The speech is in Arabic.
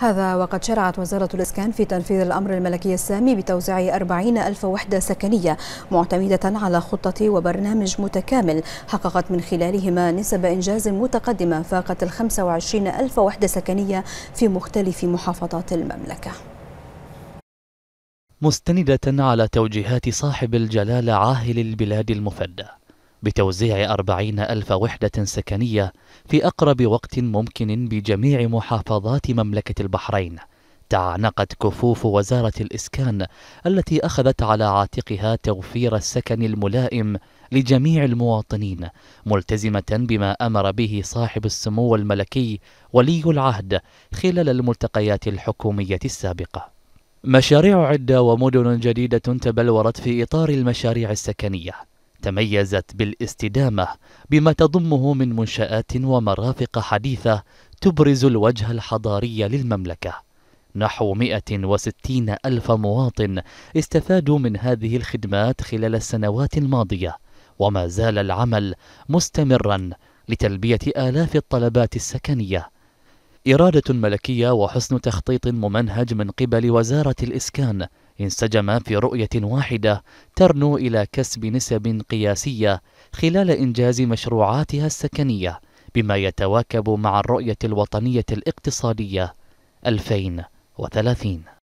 هذا وقد شرعت وزارة الإسكان في تنفيذ الأمر الملكي السامي بتوزيع 40 ألف وحدة سكنية معتمدة على خطة وبرنامج متكامل حققت من خلالهما نسب إنجاز متقدمة فاقت ال 25 ألف وحدة سكنية في مختلف محافظات المملكة مستندة على توجيهات صاحب الجلالة عاهل البلاد المفدى بتوزيع أربعين ألف وحدة سكنية في أقرب وقت ممكن بجميع محافظات مملكة البحرين تعانقت كفوف وزارة الإسكان التي أخذت على عاتقها توفير السكن الملائم لجميع المواطنين ملتزمة بما أمر به صاحب السمو الملكي ولي العهد خلال الملتقيات الحكومية السابقة مشاريع عدة ومدن جديدة تبلورت في إطار المشاريع السكنية تميزت بالاستدامة بما تضمه من منشآت ومرافق حديثة تبرز الوجه الحضاري للمملكة نحو 160 ألف مواطن استفادوا من هذه الخدمات خلال السنوات الماضية وما زال العمل مستمرا لتلبية آلاف الطلبات السكنية إرادة ملكية وحسن تخطيط ممنهج من قبل وزارة الإسكان انسجم في رؤية واحدة ترنو إلى كسب نسب قياسية خلال إنجاز مشروعاتها السكنية بما يتواكب مع الرؤية الوطنية الاقتصادية 2030